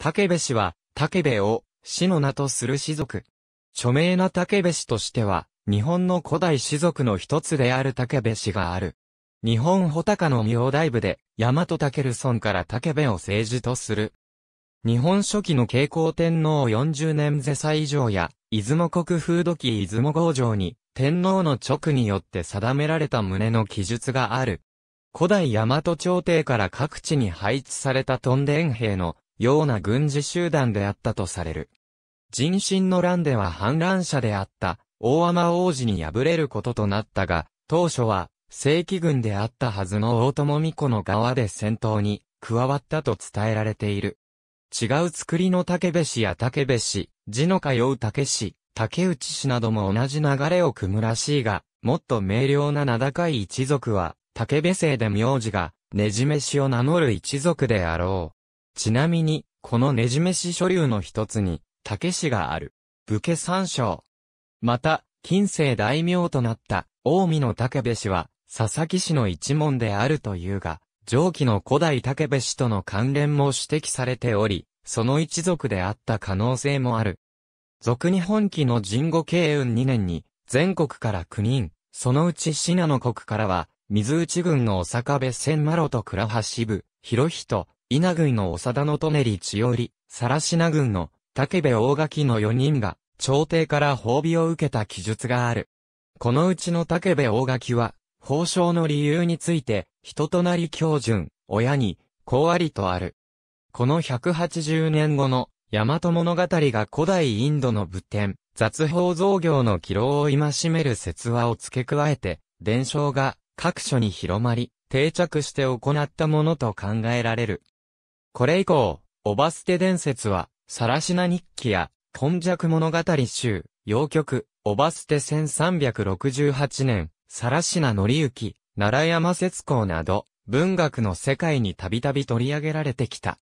武部氏は、武部を、氏の名とする氏族。著名な武部氏としては、日本の古代氏族の一つである武部氏がある。日本穂高の明大部で、大和武尊から武部を政治とする。日本初期の慶光天皇40年是祭以上や、出雲国風土記出雲号城に、天皇の直によって定められた旨の記述がある。古代大和朝廷から各地に配置されたトンデン兵のような軍事集団であったとされる。人心の乱では反乱者であった、大天王子に敗れることとなったが、当初は、正規軍であったはずの大友美子の側で戦闘に加わったと伝えられている。違う作りの竹部氏や竹部氏、字の通う竹氏、竹内氏なども同じ流れを組むらしいが、もっと明瞭な名高い一族は、竹部姓で名字が、ねじめ氏を名乗る一族であろう。ちなみに、このねじめし所流の一つに、竹氏がある。武家三章。また、近世大名となった、近江の武部氏は、佐々木氏の一門であるというが、上記の古代武部氏との関連も指摘されており、その一族であった可能性もある。俗に本記の神後慶運2年に、全国から9人、そのうち信濃国からは、水内郡のお坂部千麻呂と倉橋部、広人、稲軍の長田の利成千織、シナ軍の竹部大垣の4人が、朝廷から褒美を受けた記述がある。このうちの竹部大垣は、報章の理由について、人となり教順、親に、こうありとある。この180年後の、大和物語が古代インドの仏典、雑法造業の記録を戒める説話を付け加えて、伝承が各所に広まり、定着して行ったものと考えられる。これ以降、おばすて伝説は、さらしな日記や、今弱物語集、洋曲、おばすて1368年、さらしなのりゆき、奈良山節光など、文学の世界にたびたび取り上げられてきた。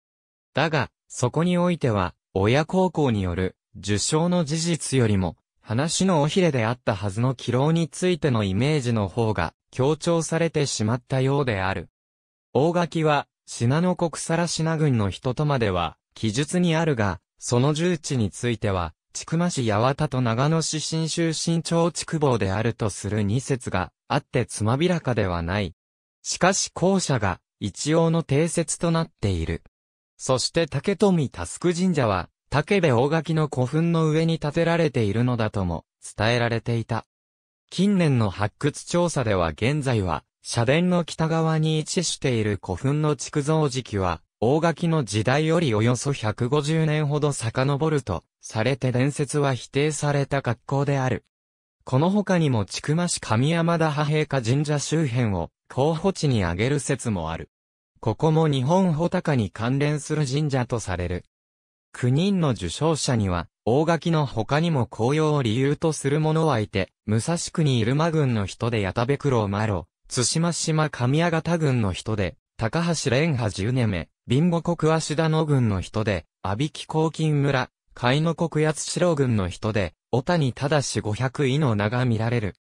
だが、そこにおいては、親孝行による、受賞の事実よりも、話のおひれであったはずの起老についてのイメージの方が強調されてしまったようである。大垣は信濃国更品郡の人とまでは、記述にあるが、その重地については、千曲市八幡と長野市新州新町筑坊であるとする二説があってつまびらかではない。しかし後者が一応の定説となっている。そして竹富タスク神社は、竹部大垣の古墳の上に建てられているのだとも伝えられていた。近年の発掘調査では現在は、社殿の北側に位置している古墳の築造時期は、大垣の時代よりおよそ150年ほど遡ると、されて伝説は否定された格好である。この他にも千曲市上山田派兵家神社周辺を候補地に挙げる説もある。ここも日本穂高に関連する神社とされる。9人の受賞者には、大垣の他にも紅葉を理由とする者はいて、武蔵国入間軍の人で矢田部九郎マロ、津島島上屋形郡の人で、高橋蓮波十年目、貧乏国足田野郡の人で、阿比木黄金村、海の国八代郡の人で、小谷忠し五百位の名が見られる。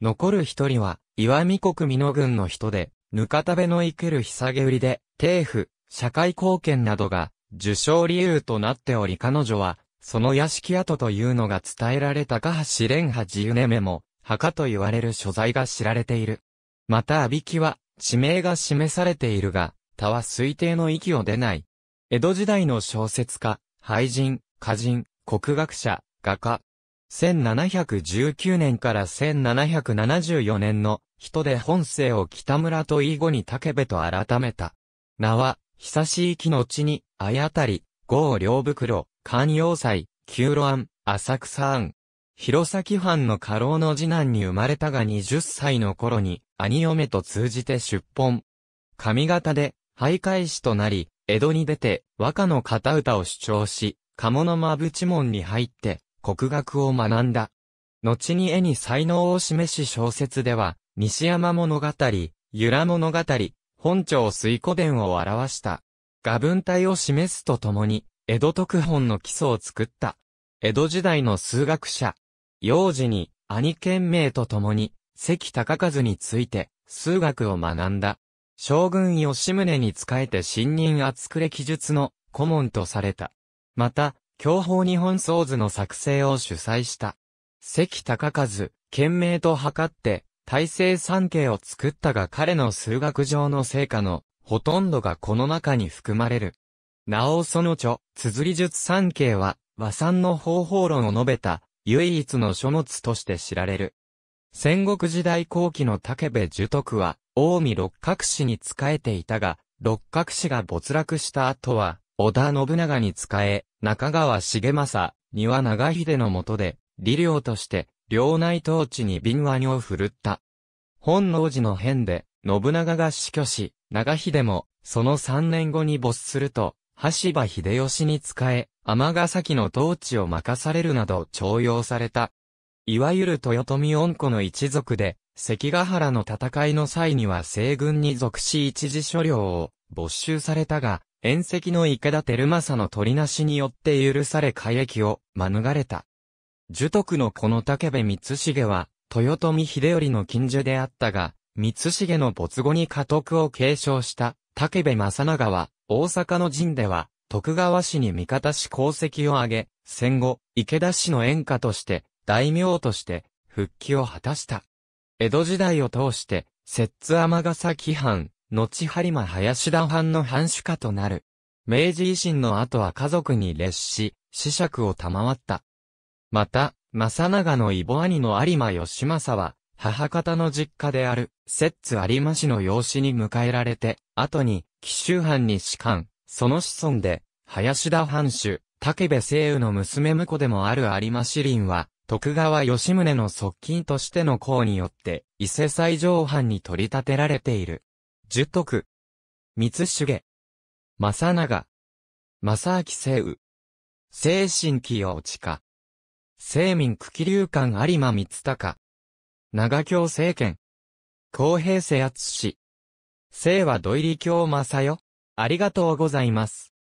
残る一人は、岩見国美濃郡の人で、ぬかたべの生けるひさげ売りで、政府、社会貢献などが、受賞理由となっており彼女は、その屋敷跡というのが伝えられた高橋蓮波十年目も、墓と言われる所在が知られている。また阿びきは、地名が示されているが、他は推定の域を出ない。江戸時代の小説家、俳人、歌人、国学者、画家。1719年から1774年の人で本姓を北村と以後に竹部と改めた。名は、久しい木の地に、あやたり、郷両袋、関陽祭、九路庵、浅草庵、弘前藩の家老の次男に生まれたが20歳の頃に、兄嫁と通じて出奔。上方で、徘徊士となり、江戸に出て、和歌の片歌を主張し、鴨の間淵門に入って、国学を学んだ。後に絵に才能を示し小説では、西山物語、由良物語、本朝水古伝を表した。画文体を示すとともに、江戸特本の基礎を作った。江戸時代の数学者、幼児に兄賢明と共に関高和について数学を学んだ。将軍吉宗に仕えて新任厚暮記述の顧問とされた。また、教法日本創図の作成を主催した。関高和、賢明と図って、大成三景を作ったが彼の数学上の成果のほとんどがこの中に含まれる。なおその著、綴り術三景は、和算の方法論を述べた唯一の書物として知られる。戦国時代後期の武部樹徳は、近江六角氏に仕えていたが、六角氏が没落した後は、織田信長に仕え、中川重政、丹羽長秀の下で、理領として、領内統治に敏腕を振るった。本能寺の変で、信長が死去し、長秀も、その3年後に没すると、羽柴秀吉に仕え、尼崎の統治を任されるなど徴用された。いわゆる豊臣恩子の一族で、関ヶ原の戦いの際には西軍に属し一時所領を没収されたが、遠赤の池田照正の取りなしによって許され改易を免れた。樹徳のこの武部光重は、豊臣秀頼の近所であったが、光重の没後に家督を継承した武部正長は、大阪の陣では、徳川氏に味方し功績を挙げ、戦後、池田氏の演歌として、大名として、復帰を果たした。江戸時代を通して、摂津尼崎藩、後播磨林田藩の藩主家となる。明治維新の後は家族に列し、子爵を賜った。また、正長の異母兄の有馬義政は、母方の実家である、摂津有馬氏の養子に迎えられて、後に、紀州藩に仕官、その子孫で、林田藩主、武部聖雨の娘婿でもある有馬市林は、徳川吉宗の側近としての功によって、伊勢西上藩に取り立てられている。十徳。三重。正長。正明聖雨。精神器を地下。聖民九鬼流館有馬光隆。長京政権。公平世圧氏。聖和土入り正よ。ありがとうございます。